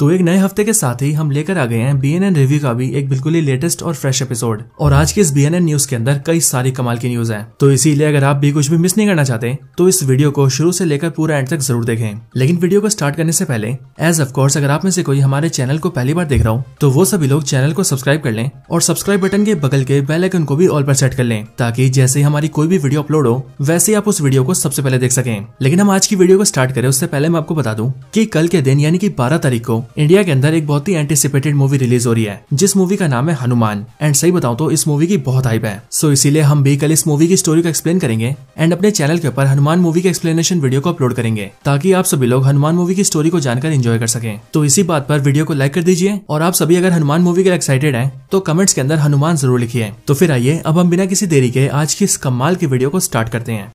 तो एक नए हफ्ते के साथ ही हम लेकर आ गए हैं बी एन एन रिव्यू का भी एक बिल्कुल ही लेटेस्ट और फ्रेश एपिसोड और आज के इस बी एन एन न्यूज के अंदर कई सारी कमाल की न्यूज है तो इसीलिए अगर आप भी कुछ भी मिस नहीं करना चाहते तो इस वीडियो को शुरू से लेकर पूरा एंड तक जरूर देखें लेकिन वीडियो को स्टार्ट करने से पहले एज ऑफ कोर्स अगर आप में से कोई हमारे चैनल को पहली बार देख रहा हूँ तो वो सभी लोग चैनल को सब्सक्राइब कर लें और सब्सक्राइब बटन के बगल के बेलाइकन को भी ऑल पर सेट कर लें ताकि जैसे ही हमारी कोई भी वीडियो अपलोड हो वैसे ही आप उस वीडियो को सबसे पहले देख सकें लेकिन हम आज की वीडियो को स्टार्ट करें उससे पहले मैं आपको बता दूँ की कल के दिन यानी कि बारह तारीख को इंडिया के अंदर एक बहुत ही एंटिसिपेटेड मूवी रिलीज हो रही है जिस मूवी का नाम है हनुमान एंड सही बताऊं तो इस मूवी की बहुत हाइप है सो so, इसीलिए हम भी कल इस मूवी की स्टोरी को एक्सप्लेन करेंगे एंड अपने चैनल के ऊपर हनुमान मूवी के एक्सप्लेनेशन वीडियो को अपलोड करेंगे ताकि आप सभी लोग हनुमान मूवी की स्टोरी को जानकर एंजॉय कर सके तो इसी बात पर वीडियो को लाइक कर दीजिए और आप सभी अगर हनुमान मूवी के एक्साइटेड है तो कमेंट्स के अंदर हनुमान जरूर लिखिए तो फिर आइए अब हम बिना किसी देरी के आज की इस कमाल की वीडियो को स्टार्ट करते हैं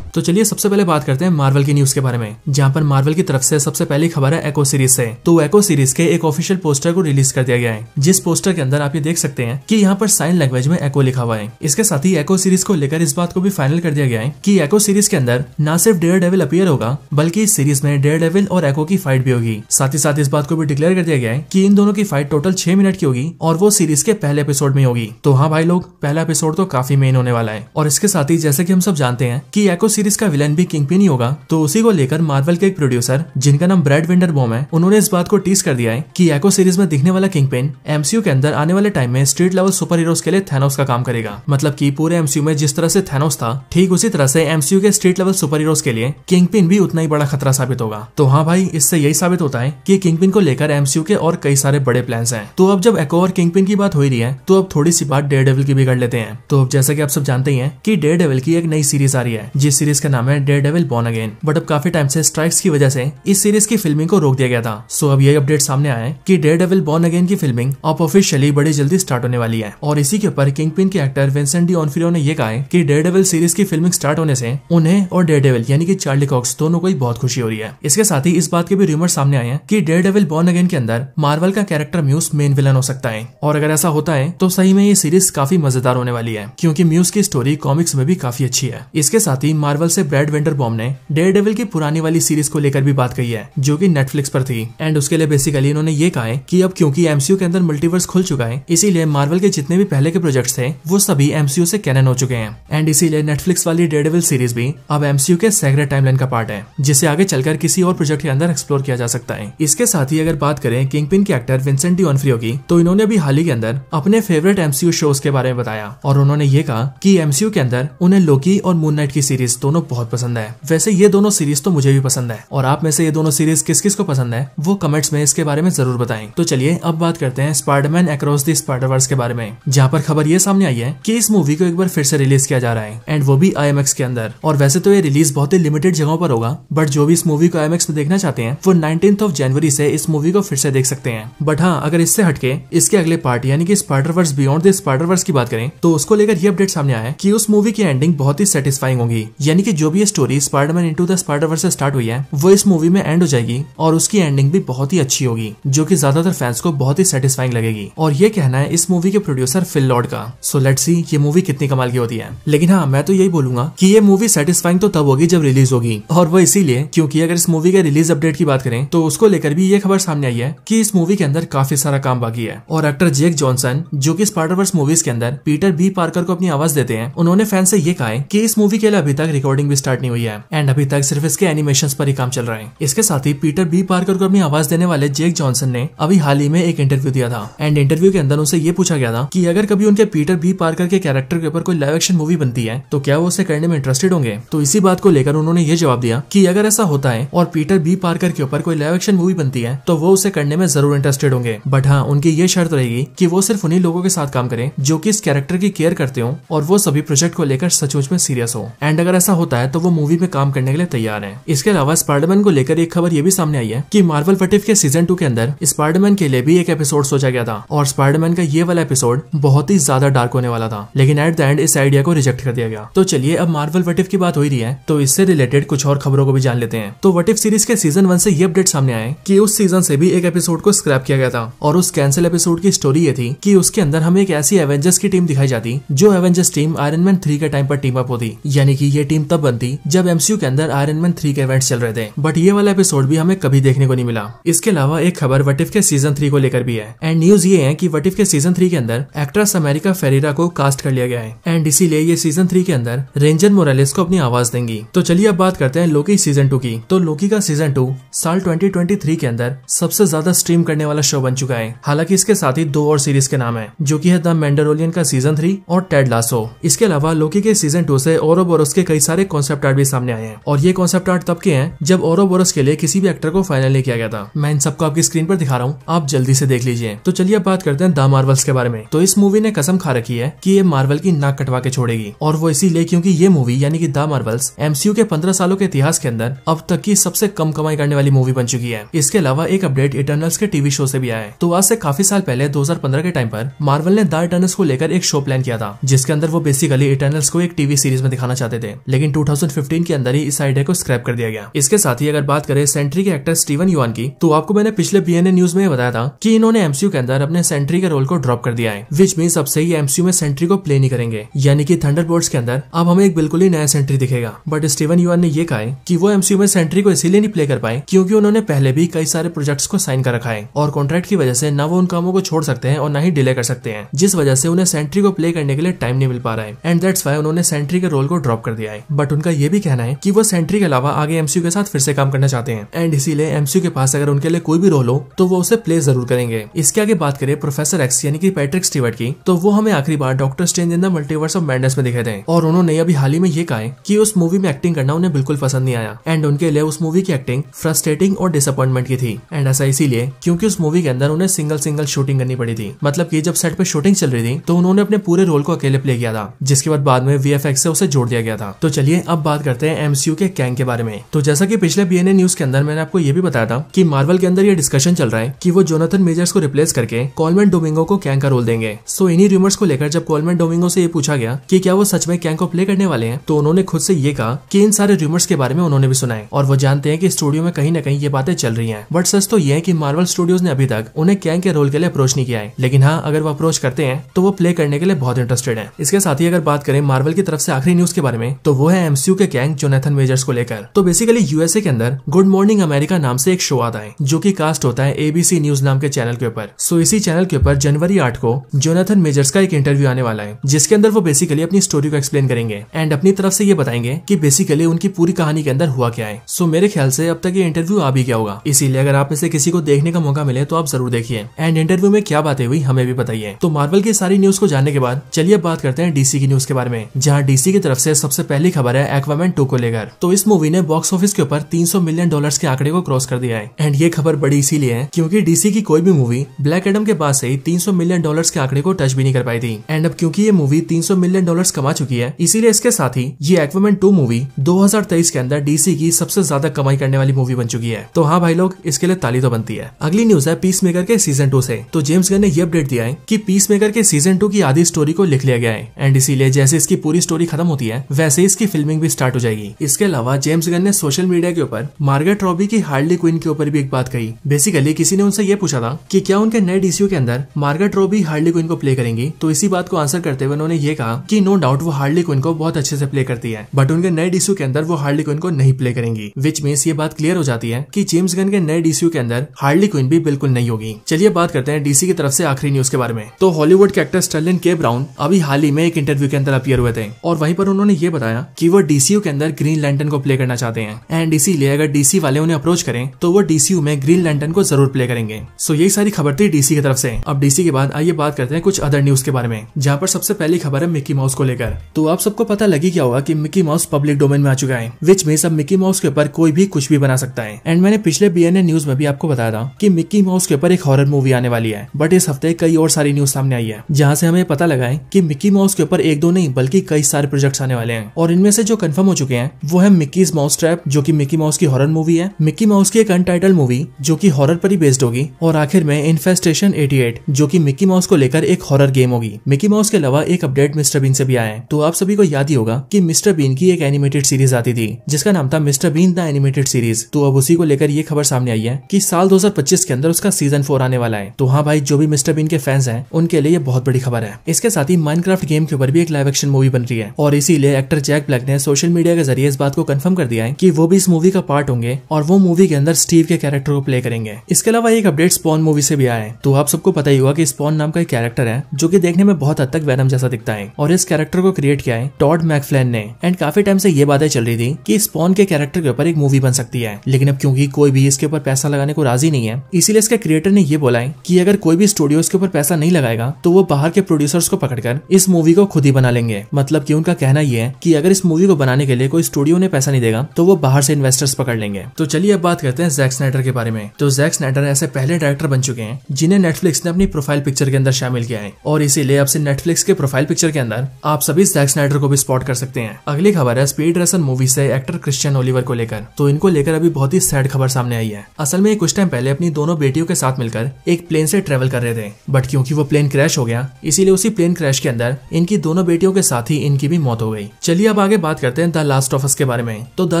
तो चलिए सबसे पहले बात करते हैं मार्वल की न्यूज के बारे में जहाँ पर मार्वल की तरफ से सबसे पहली खबर है एको सीरीज से तो एको सीरीज के एक ऑफिशियल पोस्टर को रिलीज कर दिया गया है जिस पोस्टर के अंदर आप ये देख सकते हैं कि यहाँ पर साइन लैंग्वेज में एको लिखा हुआ है इसके साथ ही एको सीरीज को लेकर इस बात को भी फाइनल कर दिया गया है की एको सीरीज के अंदर न सिर्फ डेयर डेविल अपियर होगा बल्कि इस सीरीज में डेयर डेविल और एको की फाइट भी होगी साथ ही साथ इस बात को भी डिक्लेयर कर दिया गया है की इन दोनों की फाइट टोटल छह मिनट की होगी और वो सीरीज के पहले एपिसोड में होगी तो हाँ भाई लोग पहला एपिसोड तो काफी मेन होने वाला है और इसके साथ ही जैसे की हम सब जानते हैं की एको सीरीज इसका विलन भी किंग पिन ही होगा तो उसी को लेकर मार्वल के एक प्रोड्यूसर जिनका नाम ब्रेड विंडर बोम है उन्होंने इस बात को टीस कर दिया है कि एको सीरीज में दिखने वाला किंग पिन एमसीयू के अंदर आने वाले टाइम में स्ट्रीट लेवल सुपर हीरोज के लिए थेनोस का काम करेगा मतलब की पूरे एमसीयू में जिस तरह से थेनोस था ठीक उसी तरह से एमसीयू के स्ट्रीट लेवल सुपर हीरोज के लिए किंग पिन भी उतना ही बड़ा खतरा साबित होगा तो हाँ भाई इससे यही साबित होता है की किंग पिन को लेकर एमसीयू के और कई सारे बड़े प्लान है तो अब जब एको और किंग पिन की बात हो रही है तो अब थोड़ी सी बात डेयर डेविल की भी कर लेते हैं तो अब जैसा की आप सब जानते हैं की डेयर डेविल की एक नई सीरीज आ रही है जिस सीरीज सीरीज का नाम है Daredevil born again but अब काफी टाइम से स्ट्राइक्स की वजह से इस सीरीज की फिल्मिंग को रोक दिया गया था सो अब यही अपडेट सामने आया है कि डेयर डेविल बॉर्न अगेन की फिल्मिंग अब ऑफिशियली बड़ी जल्दी स्टार्ट होने वाली है और इसी के ऊपर किंग पिन के एक्टर विंसेंट डी ऑनफिरो ने यह कहा कि डेयर सीरीज की फिल्मिंग स्टार्ट होने से उन्हें और डेड डेविल यानी कि चार्ली कॉक्स दोनों को ही बहुत खुशी हो रही है इसके साथ ही इस बात के भी रूमर सामने आए हैं कि डेयर डेविल बॉर्न अगेन के अंदर मार्वल का कैरेक्टर म्यूज मेन विलन हो सकता है और अगर ऐसा होता है तो सही में ये सीरीज काफी मजेदार होने वाली है क्योंकि म्यूज की स्टोरी कॉमिक्स में भी काफी अच्छी है इसके साथ ही मार्वल मार्वल से ब्रेड वेंडर बॉम ने डेयर डेविल की पुरानी वाली सीरीज को लेकर भी बात कही है जो की नेटफ्लिक्स पर थी एंड उसके लिए बेसिकली इन्होंने ये कहा है की अब क्यूँकी एमसीयू के अंदर मल्टीवर्स खुल चुका है इसीलिए मार्वल के जितने भी पहले के प्रोजेक्ट थे वो सभी एमसीयू से कैनन हो चुके हैं एंड इसीलिए नेटफ्लिक्स वाली डेविल सीरीज भी अब एमसीयू के सेग्रेड टाइमलाइन का पार्ट है जिसे आगे चलकर किसी और प्रोजेक्ट के अंदर एक्सप्लोर किया जा सकता है इसके साथ ही अगर बात करें किंग पिन के एक्टर विंसेंट ऑनफ्रियो की तो इन्होंने अभी हाल ही के अंदर अपने फेवरेट एमसीयू शोज के बारे में बताया और उन्होंने ये कहा की एमसीयू के अंदर उन्हें लोकी और मून नाइट की सीरीज तो दोनों बहुत पसंद है वैसे ये दोनों सीरीज तो मुझे भी पसंद है और आप में से ये दोनों सीरीज किस किस को पसंद है वो कमेंट्स में इसके बारे में जरूर बताएं तो चलिए अब बात करते हैं स्पाइडरमैन अक्रॉस दी स्पाइडरवर्स के बारे में जहाँ पर खबर ये सामने आई है की इस मूवी को एक बार फिर से रिलीज किया जा रहा है एंड वो भी आई के अंदर और वैसे तो ये रिलीज बहुत ही लिमिटेड जगहों पर होगा बट जो भी इस मूवी को आई में देखना चाहते हैं वो नाइनटीन ऑफ जनवरी से इस मूवी को फिर से देख सकते हैं बट हाँ अगर इससे हटके इसके अगले पार्ट यानी कि स्पाइडरवर्स बियॉन्ड द स्पाइडरवर्स की बात करें तो उसको लेकर ये अपडेट सामने आया है कि उस मूवी की एंडिंग बहुत ही सेटिस्फाइंग होगी यानी यानी कि जो भी ये story Spiderman into the Spiderverse से स्टार्ट हुई है वो इस मूवी में एंड हो जाएगी और उसकी एंडिंग भी बहुत ही अच्छी होगी जो कि ज्यादातर फैंस को बहुत ही सेटिस्फाइंग लगेगी और ये कहना है इस मूवी के प्रोड्यूसर फिल लॉर्ड का सो लेट सी ये मूवी कितनी कमाल की होती है लेकिन हाँ मैं तो यही बोलूंगा की ये मूवी सेटिस्फाइंग तो तब होगी जब रिलीज होगी और वो इसीलिए क्योंकि अगर इस मूवी के रिलीज अपडेट की बात करें तो उसको लेकर भी ये खबर सामने आई है कि इस मूवी के अंदर काफी सारा काम बाकी है और एक्टर जेक जॉनसन जो कि स्पाइडरवर्स मूवीज के अंदर पीटर बी पार्कर को अपनी आवाज देते हैं उन्होंने फैन से ये कहा कि इस मूवी के लिए अभी तक रिकॉर्ड रिकॉर्डिंग भी स्टार्ट नहीं हुई है एंड अभी तक सिर्फ इसके एनिमेशन पर ही काम चल रहा है इसके साथ ही पीटर बी पार्कर को अपनी आवाज देने वाले जेक जॉनसन ने अभी हाल ही में एक इंटरव्यू दिया था एंड इंटरव्यू के अंदर उनसे ये पूछा गया था की अगर कभी उनके पीटर बी पार्कर के कैरेक्टर के ऊपर कोई लाइव एक्शन मूवी बनती है तो क्या वो उसे करने में इंटरेस्टेड होंगे तो इसी बात को लेकर उन्होंने ये जवाब दिया की अगर ऐसा होता है और पीटर बी पार्कर के ऊपर कोई लाइव एक्शन मूवी बनती है तो वो उसे करने में जरूर इंटरेस्टेड होंगे बट हाँ उनकी ये शर्त रहेगी कि वो सिर्फ उन्हीं लोगों के साथ काम करें जो कि इस कैरेक्टर की केयर करते हो और वो सभी प्रोजेक्ट को लेकर सचमुच में सीरियस हो एंड अगर ऐसा होता है तो वो मूवी में काम करने के लिए तैयार है इसके अलावा स्पाइडरमैन को लेकर एक खबर ये भी सामने आई है की मार्वल फटिफ के सीजन टू के अंदर स्पाइडरमैन के लिए भी एक एपिसोड सोचा गया था और स्पाइडरमैन का ये वाला एपिसोड बहुत ही ज्यादा डार्क होने वाला था लेकिन एट द एंड इस आइडिया को रिजेक्ट कर दिया गया तो चलिए अब मार्वल वटिफ की बात हो रही है तो इससे रिलेटेड कुछ और खबरों को भी जान लेते हैं तो वटिफ सीरीज के सीजन वन से ये अपडेट सामने आए कि उस सीजन से भी एक एपिसोड को स्क्रैप किया गया था और उस कैंसिल एपिसोड की स्टोरी ये थी कि उसके अंदर हमें एक ऐसी एवेंजर्स की टीम दिखाई जाती जो Avengers team Iron Man three के टाइम पर टीम अप होती यानी कि ये टीम तब बनती जब एमसीयू के अंदर आयरन मैन थ्री के इवेंट चल रहे थे बट ये वाला एपिसोड भी हमें कभी देखने को नहीं मिला इसके अलावा एक खबर वटिफ के सीजन थ्री को लेकर भी है एंड न्यूज ये है की वटिफ के सीजन थ्री के अंदर एक्ट्रेस अमेरिका फेरेरा को कास्ट कर लिया गया है एंड इसीलिए ये सीजन थ्री के अंदर रेंजन मोरलिस को अपनी आवाज देंगी तो चलिए अब बात करते हैं लोकी सीजन टू की तो लोकी का सीजन टू साल 2023 के अंदर सबसे ज्यादा स्ट्रीम करने वाला शो बन चुका है हालांकि इसके साथ ही दो और सीरीज के नाम है जो की है द मैंडरोलियन का सीजन थ्री और टेड लासो इसके अलावा लोकी के सीजन टू से और उसके कई सारे सारे कॉन्सेप्ट आर्ट भी सामने आए हैं और ये कॉन्सेप्ट आर्ट तब के हैं जब और के लिए किसी भी एक्टर को फाइनल नहीं किया गया था मैं इन सबको आपकी स्क्रीन पर दिखा रहा हूँ आप जल्दी से देख लीजिए तो चलिए अब बात करते हैं द मार्वल्स के बारे में तो इस मूवी ने कसम खा रखी है की ये मार्वल की नाक कटवा के छोड़ेगी और वो इसीलिए क्यूँकी ये मूवी यानी की द मार्वल्स एमसीयू के पंद्रह सालों के इतिहास के अंदर अब तक की सबसे कम कमाई करने वाली मूवी बन चुकी है इसके अलावा एक अपडेट इटर्नल्स के टीवी शो से भी आया तो आज से काफी साल पहले 2015 के टाइम पर मार्वल ने द इटर्नल्स को लेकर एक शो प्लान किया था जिसके अंदर वो बेसिकली इटर्नल्स को एक टीवी सीरीज में दिखाना चाहते थे लेकिन 2015 के अंदर ही इस आइडिया को स्क्रैप कर दिया गया इसके साथ ही अगर बात करें सेंट्री के एक्टर स्टीवन युवान की तो आपको मैंने पिछले बी न्यूज में बताया था की इन्होंने एमसीयू के अंदर अपने सेंट्री के रोल को ड्रॉप कर दिया है विच मीन से ही एमसीयू में सेंट्री को प्ले नहीं करेंगे यानी कि बोर्ड के अंदर अब हमें एक बिल्कुल ही नया सेंट्री दिखेगा बट स्टीवन युवान ने यह कहा है कि वो एमसीयू में सेंट्री को इसीलिए नहीं प्ले कर पाए क्योंकि उन्होंने पहले भी कई सारे प्रोजेक्ट्स को साइन कर रखा है और कॉन्ट्रैक्ट की वजह से न वो उन कामों को छोड़ सकते हैं और न ही डिले कर सकते हैं जिस वजह से उन्हें सेंट्री को प्ले करने के लिए टाइम नहीं मिल पा रहा है एंड दैट्स वाई उन्होंने सेंट्री के रोल को ड्रॉप कर दिया है बट उनका यह भी कहना है कि वो सेंट्री के अलावा आगे एमसीयू के साथ फिर से काम करना चाहते हैं एंड इसीलिए एमसीयू के पास अगर उनके लिए कोई भी रोल हो तो वो उसे प्ले जरूर करेंगे इसके आगे बात करें प्रोफेसर एक्स यानी कि पैट्रिक स्टीवर्ट की तो वो हमें आखिरी बार doctor Strange in the Multiverse of Madness में दिखे थे और उन्होंने अभी हाल ही में ये कहा कि उस मूवी में एक्टिंग करना उन्हें बिल्कुल पसंद नहीं आया एंड उनके लिए उस मूवी की एक्टिंग फ्रस्ट्रेटिंग और डिसअपॉइंटमेंट की थी एंड ऐसा इसीलिए क्योंकि उस मूवी के अंदर उन्हें सिंगल सिंगल शूटिंग करनी पड़ी थी मतलब की जब सेट पर शूटिंग चल रही थी तो उन्होंने अपने पूरे रोल को अकेले प्ले किया था जिसके बाद बाद में वी से उसे जोड़ दिया गया था तो चलिए अब बात करते हैं एमसीयू के कैंग के बारे में तो जैसा कि पिछले बीएनए न्यूज के अंदर मैंने आपको ये भी बताया था कि मार्वल के अंदर ये डिस्कशन चल रहा है कि वो जोनाथन मेजर्स को रिप्लेस करके कॉलमेंट डोमिंगो को कैंग का रोल देंगे सो इन्हीं रूमर्स को लेकर जब कॉलमेंट डोमिंगो से ये पूछा गया कि क्या वो सच में कैंग को प्ले करने वाले हैं तो उन्होंने खुद से ये कहा कि इन सारे रूमर्स के बारे में उन्होंने भी सुना है और वो जानते हैं कि स्टूडियो में कहीं ना कहीं ये बातें चल रही है बट सच तो ये है कि मार्वल स्टूडियोज ने अभी तक उन्हें कैंग के रोल के लिए अप्रोच नहीं किया है लेकिन हाँ अगर वो अप्रोच करते हैं तो वो प्ले करने के लिए बहुत इंटरेस्टेड है इसके साथ ही अगर बात करें मार्वल की तरफ से आखिरी न्यूज के बारे में तो वो है एमसीयू के गैंग जोनेथन मेजर्स को लेकर तो बेसिकली यूएसए के अंदर गुड मॉर्निंग अमेरिका नाम से एक शो आता है जो कि कास्ट होता है एबीसी न्यूज नाम के चैनल के ऊपर सो इसी चैनल के ऊपर जनवरी आठ को जोनेथन मेजर्स का एक इंटरव्यू आने वाला है जिसके अंदर वो बेसिकली अपनी स्टोरी को एक्सप्लेन करेंगे एंड अपनी तरफ से ये बताएंगे की बेसिकली उनकी पूरी कहानी के अंदर हुआ क्या है सो मेरे ख्याल से अब तक ये इंटरव्यू आ भी गया होगा इसीलिए अगर आप इसे किसी को देखने का मौका मिले तो आप जरूर देखिए एंड इंटरव्यू में क्या बातें हुई हमें भी बताइए तो मार्वल की सारी न्यूज को जानने के बाद चलिए बात करते हैं डीसी की न्यूज के बारे में जहाँ डीसी की तरफ से सबसे पहली खबर खबर है एक्वामेन टू को लेकर तो इस मूवी ने बॉक्स ऑफिस के ऊपर 300 मिलियन डॉलर्स के आंकड़े को क्रॉस कर दिया है एंड ये खबर बड़ी इसीलिए है क्योंकि डीसी की कोई भी मूवी ब्लैक एडम के बाद ऐसी तीन मिलियन डॉलर के आंकड़े को टच भी नहीं कर पाई थी एंड अब क्यूँकी ये मूवी तीन मिलियन डॉलर कमा चुकी है इसीलिए इसके साथ ही ये एक्वामेन टू मूवी दो के अंदर डीसी की सबसे ज्यादा कमाई करने वाली मूवी बन चुकी है तो हाँ भाई लोग इसके लिए ताली तो बनती है अगली न्यूज है पीस मेकर के सीजन टू से तो जेम्स गन ने यह अपडेट दिया है की पीस मेकर के सीजन टू की आधी स्टोरी को लिख लिया गया है एंड इसीलिए जैसे इसकी पूरी स्टोरी खत्म होती है वैसे इसकी फिल्मिंग भी स्टार्ट हो जाएगी इसके अलावा जेम्स गन ने सोशल मीडिया के ऊपर मार्गेट रॉबी की हार्डली क्विन के ऊपर भी एक बात कही बेसिकली किसी ने उनसे ये पूछा था कि क्या उनके नए डीसी के अंदर मार्गेट रॉबी हार्डली क्विन को प्ले करेंगी तो इसी बात को आंसर करते हुए उन्होंने ये कहा की नो डाउट वो हार्डली क्विन को बहुत अच्छे से प्ले करती है बट उनके नए डीसी के अंदर वो हार्डली क्विन को नहीं प्ले करेंगी विच मीन्स ये बात क्लियर हो जाती है की जेम्स गन के नए डीसी के अंदर हार्डली क्विन भी बिल्कुल नहीं होगी चलिए बात करते हैं डीसी की तरफ से आखिरी न्यूज के बारे में तो हॉलीवुड के एक्टर स्टर्लिन के ब्राउन अभी हाल ही में एक इंटरव्यू के अंदर अपियर हुए थे और वहीं पर उन्होंने ये बताया कि वो डीसीयू के अंदर ग्रीन लैंटन को प्ले करना चाहते हैं एंड इसीलिए अगर डीसी वाले उन्हें अप्रोच करें तो वो डीसीयू में ग्रीन लैंटन को जरूर प्ले करेंगे सो यही सारी खबर थी डीसी की तरफ से अब डीसी के बाद आइए बात करते हैं कुछ अदर न्यूज के बारे में जहाँ पर सबसे पहली खबर है मिकी माउस को लेकर तो आप सबको पता लगी क्या होगा की मिकी माउस पब्लिक डोमेन में आ चुका है विच में सब मिकी माउस के ऊपर कोई भी कुछ भी बना सकता है एंड मैंने पिछले बी न्यूज में भी आपको बताया था की मिकी माउस के ऊपर एक हॉरर मूवी आने वाली है बट इस हफ्ते कई और सारी न्यूज सामने आई है जहाँ से हमें पता लगा है की मिकी माउस के ऊपर एक दो नहीं बल्कि कई सारे प्रोजेक्ट आने वाले हैं और इनमें में से जो कंफर्म हो चुके हैं वो है मिक्कीज माउस ट्रैप जो कि मिकी माउस की हॉरर मूवी है मिक्की माउस की एक अनटाइटल मूवी जो कि हॉरर पर ही बेस्ड होगी और आखिर में इन्फेस्टेशन 88 जो कि मिक्की माउस को लेकर एक हॉरर गेम होगी मिक्की माउस के अलावा एक अपडेट मिस्टर बीन से भी आए तो आप सभी को याद ही होगा कि मिस्टर बीन की एक एनिमेटेड सीरीज आती थी जिसका नाम था Mister Bean the animated series तो अब उसी को लेकर ये खबर सामने आई है की साल 2025 के अंदर उसका सीजन फोर आने वाला है तो हाँ भाई जो भी मिस्टर बीन के फैंस है उनके लिए बहुत बड़ी खबर है इसके साथ ही माइनक्राफ्ट गेम के ऊपर भी एक लाइव एक्शन मूवी बन रही है और इसीलिए एक्टर जैक प्लग ने सोशल मीडिया के जरिए इस बात को कंफर्म कर दिया है कि वो भी इस मूवी का पार्ट होंगे और वो मूवी के अंदर स्टीव के कैरेक्टर को प्ले करेंगे इसके अलावा एक अपडेट स्पॉन मूवी से भी आए तो आप सबको पता ही हुआ कि स्पॉन नाम का एक कैरेक्टर है जो की देखने में बहुत हद तक वैनम जैसा दिखता है और इस कैरेक्टर को क्रिएट किया है टॉड मैकफ्लैन ने एंड काफी टाइम से ये बातें चल रही थी कि स्पॉन के कैरेक्टर के ऊपर एक मूवी बन सकती है लेकिन अब क्योंकि कोई भी इसके ऊपर पैसा लगाने को राजी नहीं है इसीलिए इसके क्रिएटर ने यह बोला है कि अगर कोई भी स्टूडियो इसके ऊपर पैसा नहीं लगाएगा तो वो बाहर के प्रोड्यूसर्स को पकड़कर इस मूवी को खुद ही बना लेंगे मतलब कि उनका कहना यह है कि अगर इस मूवी को बनाने के लिए कोई स्टूडियो ने पैसा नहीं देगा तो वो बाहर से इन्वेस्टर्स पकड़ लेंगे तो चलिए अब बात करते हैं जैक स्नाइडर के बारे में तो जैक स्नाइडर ऐसे पहले डायरेक्टर बन चुके हैं जिन्हें नेटफ्लिक्स ने अपनी प्रोफाइल पिक्चर के अंदर शामिल किया है और इसीलिए अब से नेटफ्लिक्स के प्रोफाइल पिक्चर के अंदर आप सभी जैक स्नाइडर को भी स्पॉट कर सकते हैं अगली खबर है स्पीड रेसन मूवी से एक्टर क्रिश्चियन ओलिवर को लेकर तो इनको लेकर अभी बहुत ही सैड खबर सामने आई है असल में कुछ टाइम पहले अपनी दोनों बेटियों के साथ मिलकर एक प्लेन से ट्रेवल कर रहे थे बट क्योंकि वो प्लेन क्रैश हो गया इसीलिए उसी प्लेन क्रैश के अंदर इनकी दोनों बेटियों के साथ ही इनकी भी मौत हो गई चलिए अब आगे आगे बात करते हैं द लास्ट ऑफ अस के बारे में तो द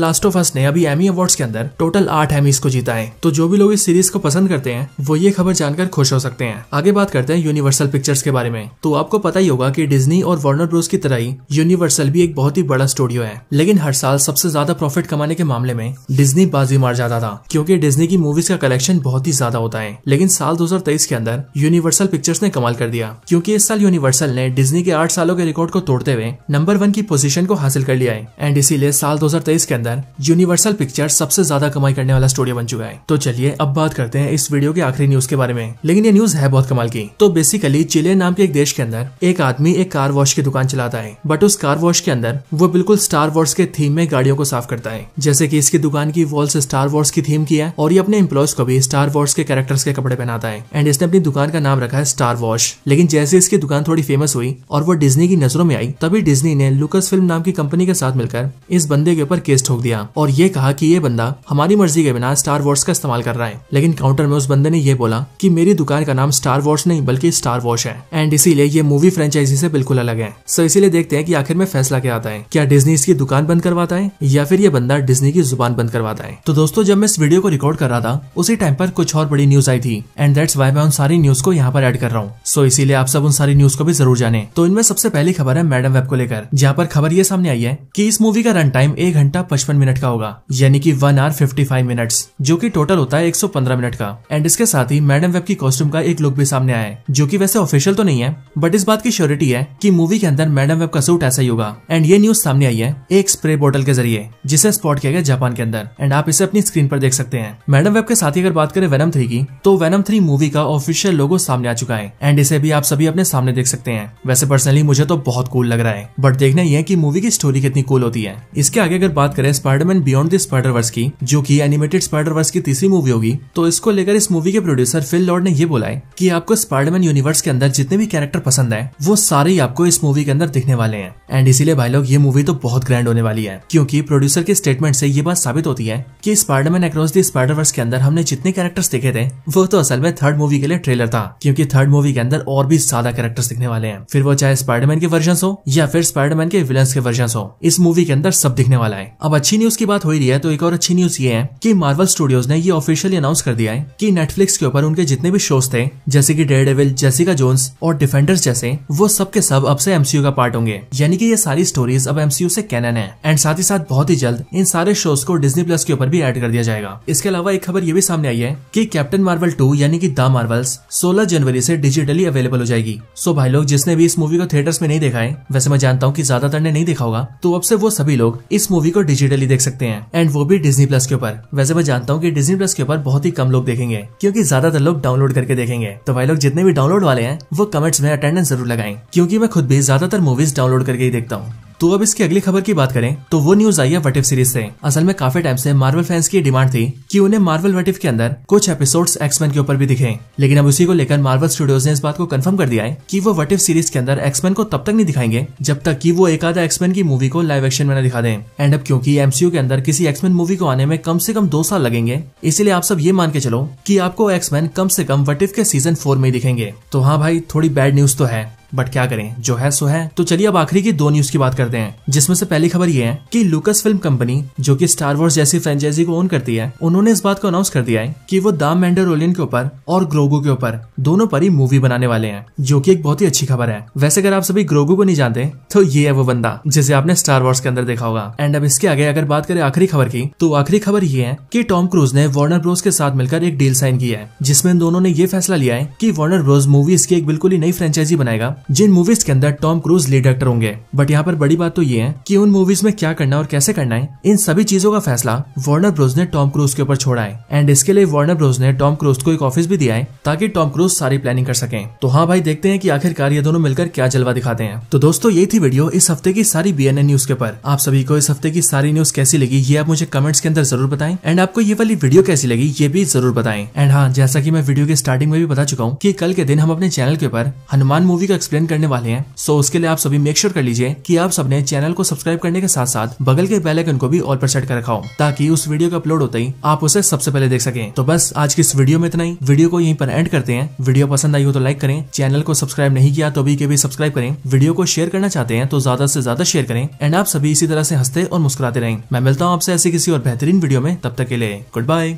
लास्ट ऑफ अस ने अभी एमी अवार्ड्स के अंदर टोटल आठ एमीज को जीता है तो जो भी लोग इस सीरीज को पसंद करते हैं वो ये खबर जानकर खुश हो सकते हैं आगे बात करते हैं यूनिवर्सल पिक्चर्स के बारे में तो आपको पता ही होगा की डिजनी और वार्नर ब्रोस की तरह ही यूनिवर्सल भी एक बहुत ही बड़ा स्टूडियो है लेकिन हर साल सबसे ज्यादा प्रॉफिट कमाने के मामले में डिजनी बाजी मार जाता था क्योंकि डिजनी की मूवीज का कलेक्शन बहुत ही ज्यादा होता है लेकिन साल 2023 के अंदर यूनिवर्सल पिक्चर्स ने कमाल कर दिया क्योंकि इस साल यूनिवर्सल ने डिजनी के आठ सालों के रिकॉर्ड को तोड़ते हुए नंबर वन की पोजीशन को हासिल हासिल कर लिया है एंड इसीलिए साल 2023 के अंदर यूनिवर्सल पिक्चर सबसे ज्यादा कमाई करने वाला स्टूडियो बन चुका है तो चलिए अब बात करते हैं इस वीडियो के आखिरी न्यूज के बारे में लेकिन ये न्यूज है बहुत कमाल की तो बेसिकली चिले नाम के एक देश के अंदर एक आदमी एक कार वॉश की दुकान चलाता है बट उस कार वॉश के अंदर वो बिल्कुल स्टार वॉर्स के थीम में गाड़ियों को साफ करता है जैसे की इसकी दुकान की वॉल्स स्टार वॉर्स की थीम की है और ये अपने एम्प्लॉयज को भी स्टार वॉर्स के कैरेक्टर्स के कपड़े पहनाता है एंड इसने अपनी दुकान का नाम रखा है स्टार वॉश लेकिन जैसे इसकी दुकान थोड़ी फेमस हुई और वो डिज्नी की नजरों में आई तभी डिज्नी ने लुकस फिल्म नाम की कंपनी के साथ मिलकर इस बंदे के ऊपर केस ठोक दिया और ये कहा कि ये बंदा हमारी मर्जी के बिना स्टार वॉर्स का इस्तेमाल कर रहा है लेकिन काउंटर में उस बंदे ने यह बोला की मेरी दुकान का नाम स्टार वॉर्स नहीं बल्कि स्टार वॉश है एंड इसीलिए ये मूवी फ्रेंचाइजी से बिल्कुल अलग है सो इसीलिए देखते हैं की आखिर में फैसला क्या आता है क्या डिजनी इसकी दुकान बंद करवाता है या फिर ये बंदा डिजनी की जुबान बंद करवाता है तो दोस्तों जब मैं इस वीडियो को रिकॉर्ड कर रहा था उसी टाइम पर कुछ और बड़ी न्यूज आई थी एंड दैट्स वाई मैं उन सारी न्यूज को यहाँ पर एड कर रहा हूँ सो इसीलिए आप सब उन सारी न्यूज को भी जरूर जाने तो इनमें सबसे पहली खबर है मैडम वेब को लेकर जहाँ पर खबर ये सामने आई है कि इस मूवी का रन टाइम एक घंटा पचपन मिनट का होगा यानी कि one hour fifty five minute जो कि टोटल होता है 115 मिनट का एंड इसके साथ ही मैडम वेब की कॉस्ट्यूम का एक लुक भी सामने आया है जो कि वैसे ऑफिशियल तो नहीं है बट इस बात की श्योरिटी है कि मूवी के अंदर मैडम वेब का सूट ऐसा ही होगा एंड ये न्यूज सामने आई है एक स्प्रे बॉटल के जरिए जिसे स्पॉट किया गया जापान के अंदर एंड आप इसे अपनी स्क्रीन आरोप देख सकते हैं मैडम वेब के साथ ही अगर बात करें वेनम थ्री की तो वेनम थ्री मूवी का ऑफिशियल लोगो सामने आ चुका है एंड इसे भी आप सभी अपने सामने देख सकते हैं वैसे पर्सनली मुझे तो बहुत कूल लग रहा है बट देखना यह है की मूवी की स्टोरी स्टोरी कितनी कूल होती है इसके आगे अगर बात करें Spiderman beyond the Spiderverse की जो की एनिमेटेड स्पाइडर वर्स की तीसरी मूवी होगी तो इसको लेकर इस मूवी के प्रोड्यूसर फिल लॉर्ड ने यह बोला है की आपको स्पाइडरमैन यूनिवर्स के अंदर जितने भी कैरेक्टर पसंद है वो सारे ही आपको इस मूवी के अंदर दिखने वाले हैं एंड इसीलिए भाई लोग ये मूवी तो बहुत ग्रैंड होने वाली है क्योंकि प्रोड्यूसर के स्टेटमेंट से ये बात साबित होती है कि स्पाइडरमैन अक्रॉस द वर्स के अंदर हमने जितने कैरेक्टर्स देखे थे वो तो असल में थर्ड मूवी के लिए ट्रेलर था क्योंकि थर्ड मूवी के अंदर और भी ज्यादा कैरेक्टर्स दिखने वाले हैं फिर वो चाहे स्पाइडरमैन के वर्जन हो या फिर स्पाइडरमैन के विलन के वर्जन हो इस मूवी के अंदर सब दिखने वाला है अब अच्छी न्यूज की बात हो रही है तो एक और अच्छी न्यूज ये है कि मार्वल स्टूडियोज ने ये ऑफिशियली अनाउंस कर दिया है कि नेटफ्लिक्स के ऊपर उनके जितने भी शोज थे जैसे कि डेड एविल जेसिका जोन्स और डिफेंडर्स जैसे वो सब के सब अब से एमसीयू का पार्ट होंगे यानी कि ये सारी स्टोरीज अब एमसीयू से कैनन है एंड साथ ही साथ बहुत ही जल्द इन सारे शोज को डिज्नी प्लस के ऊपर भी एड कर दिया जाएगा इसके अलावा एक खबर ये भी सामने आई है की कैप्टन मार्वल टू यानी कि द मार्वल्स सोलह जनवरी से डिजिटली अवेलेबल हो जाएगी सो भाई लोग जिसने भी इस मूवी को थिएटर्स में नहीं देखा है वैसे मैं जानता हूँ की ज्यादातर ने नहीं देखा होगा तो अब से वो सभी लोग इस मूवी को डिजिटली देख सकते हैं एंड वो भी डिज्नी प्लस के ऊपर वैसे मैं जानता हूँ की डिज्नी प्लस के ऊपर बहुत ही कम लोग देखेंगे क्यूँकी ज्यादातर लोग डाउनलोड करके देखेंगे तो भाई लोग जितने भी डाउनलोड वाले हैं वो कमेंट्स में अटेंडेंस जरूर लगाए क्यूँकी मैं खुद भी ज्यादातर मूवीज डाउनलोड करके ही देखता हूँ तो अब इसकी अगली खबर की बात करें तो वो न्यूज आई है वटिव सीरीज से असल में काफी टाइम से मार्वल फैंस की डिमांड थी कि उन्हें मार्वल वटिव के अंदर कुछ एपिसोड्स एक्समैन के ऊपर भी दिखे लेकिन अब उसी को लेकर मार्वल स्टूडियोज ने इस बात को कंफर्म कर दिया है कि वो वटिव सीरीज के अंदर एक्समैन को तब तक नहीं दिखाएंगे जब तक की वो एक आधा एक्समैन की मूवी को लाइव एक्शन में न दिखा दे एंड अब क्योंकि एमसीयू के अंदर किसी एक्समैन मूवी को आने में कम ऐसी कम दो साल लगेंगे इसलिए आप सब ये मान के चलो की आपको एक्समैन कम ऐसी कम वटिव के सीजन फोर में दिखेंगे तो हाँ भाई थोड़ी बैड न्यूज तो है बट क्या करें जो है सो है तो चलिए अब आखिरी की दो न्यूज की बात करते हैं जिसमें से पहली खबर ये है कि लुकस फिल्म कंपनी जो कि स्टार वॉर्स जैसी फ्रेंचाइजी को ओन करती है उन्होंने इस बात को अनाउंस कर दिया है कि वो दाम मैंडोरोलियन के ऊपर और ग्रोगो के ऊपर दोनों पर ही मूवी बनाने वाले हैं जो की एक बहुत ही अच्छी खबर है वैसे अगर आप सभी ग्रोगो को नहीं जानते तो ये है वो बंदा जिसे आपने स्टार वॉर्स के अंदर देखा होगा एंड अब इसके आगे अगर बात करें आखिरी खबर की तो आखिरी खबर ये है की टॉम क्रूज ने वार्नर ब्रोस के साथ मिलकर एक डील साइन किया है जिसमें दोनों ने ये फैसला लिया है की वार्नर ब्रोज मूवीज की एक बिल्कुल ही नई फ्रेंचाइजी बनाएगा जिन मूवीज के अंदर टॉम क्रूज लीड एक्टर होंगे बट यहाँ पर बड़ी बात तो ये है की उन मूवीज में क्या करना और कैसे करना है इन सभी चीजों का फैसला वार्नर ब्रोज ने टॉम क्रूज के ऊपर छोड़ा है एंड इसके लिए वार्नर ब्रोज ने टॉम क्रूज को एक ऑफिस भी दिया है ताकि टॉम क्रूज सारी प्लानिंग कर सके तो हाँ भाई देखते हैं की आखिरकार ये दोनों मिलकर क्या जलवा दिखाते हैं तो दोस्तों ये थी वीडियो इस हफ्ते की सारी बी न्यूज के ऊपर आप सभी को इस हफ्ते की सारी न्यूज कैसी लगी ये आप मुझे कमेंट्स के अंदर जरूर बताए एंड आपको ये वाली वीडियो कैसी लगी ये भी जरूर बताए एंड हाँ जैसा की मैं वीडियो के स्टार्टिंग में भी बता चुका हूँ की कल के दिन हम अपने चैनल के ऊपर हनुमान मूवी का एक्सप्लेन करने वाले हैं सो so उसके लिए आप सभी मेक श्योर कर लीजिए कि आप सबने चैनल को सब्सक्राइब करने के साथ साथ बगल के बेलाइकन को भी ऑल पर सेट कर रखा हो ताकि उस वीडियो का अपलोड होते ही आप उसे सबसे पहले देख सके तो बस आज की इस वीडियो में इतना ही वीडियो को यहीं पर एंड करते हैं वीडियो पसंद आई हो तो लाइक करें चैनल को सब्सक्राइब नहीं किया तो अभी के भी सब्सक्राइब करें वीडियो को शेयर करना चाहते हैं तो ज्यादा से ज्यादा शेयर करें एंड आप सभी इसी तरह से हंसते और मुस्कुराते रहें मैं मिलता हूँ आपसे ऐसी किसी और बेहतरीन वीडियो में तब तक के लिए गुड बाय